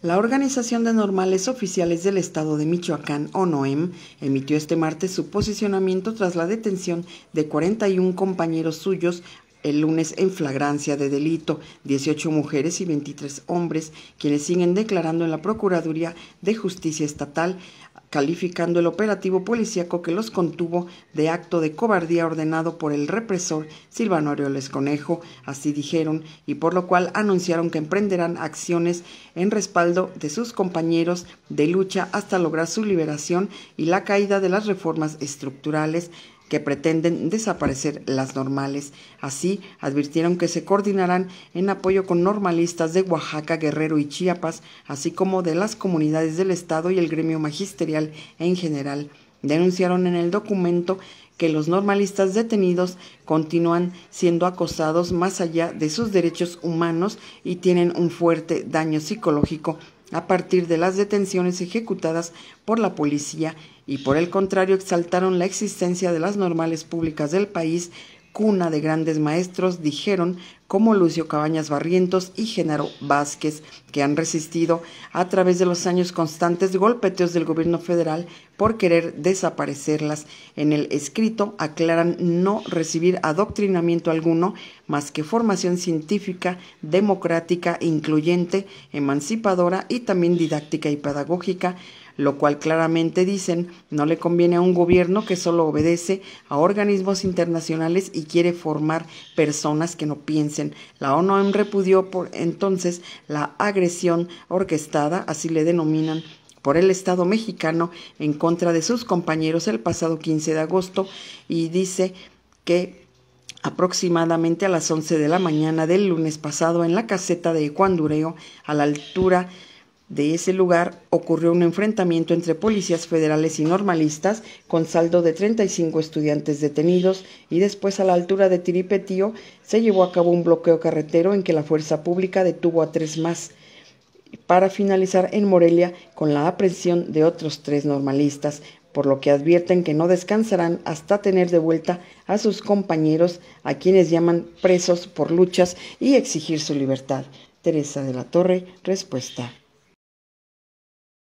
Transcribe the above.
La Organización de Normales Oficiales del Estado de Michoacán, ONOEM, emitió este martes su posicionamiento tras la detención de 41 compañeros suyos el lunes en flagrancia de delito, 18 mujeres y 23 hombres, quienes siguen declarando en la Procuraduría de Justicia Estatal calificando el operativo policíaco que los contuvo de acto de cobardía ordenado por el represor Silvano Aureoles Conejo, así dijeron, y por lo cual anunciaron que emprenderán acciones en respaldo de sus compañeros de lucha hasta lograr su liberación y la caída de las reformas estructurales que pretenden desaparecer las normales. Así, advirtieron que se coordinarán en apoyo con normalistas de Oaxaca, Guerrero y Chiapas, así como de las comunidades del Estado y el gremio magisterial en general. Denunciaron en el documento que los normalistas detenidos continúan siendo acosados más allá de sus derechos humanos y tienen un fuerte daño psicológico a partir de las detenciones ejecutadas por la policía y por el contrario exaltaron la existencia de las normales públicas del país, cuna de grandes maestros, dijeron como Lucio Cabañas Barrientos y Genaro Vázquez, que han resistido a través de los años constantes golpeteos del gobierno federal por querer desaparecerlas. En el escrito aclaran no recibir adoctrinamiento alguno más que formación científica, democrática, incluyente, emancipadora y también didáctica y pedagógica lo cual claramente dicen no le conviene a un gobierno que solo obedece a organismos internacionales y quiere formar personas que no piensen. La ONU repudió por entonces la agresión orquestada, así le denominan por el Estado mexicano en contra de sus compañeros el pasado 15 de agosto y dice que aproximadamente a las 11 de la mañana del lunes pasado en la caseta de Cuandureo, a la altura de ese lugar ocurrió un enfrentamiento entre policías federales y normalistas con saldo de 35 estudiantes detenidos y después a la altura de Tiripetío se llevó a cabo un bloqueo carretero en que la fuerza pública detuvo a tres más para finalizar en Morelia con la aprehensión de otros tres normalistas, por lo que advierten que no descansarán hasta tener de vuelta a sus compañeros a quienes llaman presos por luchas y exigir su libertad. Teresa de la Torre, respuesta.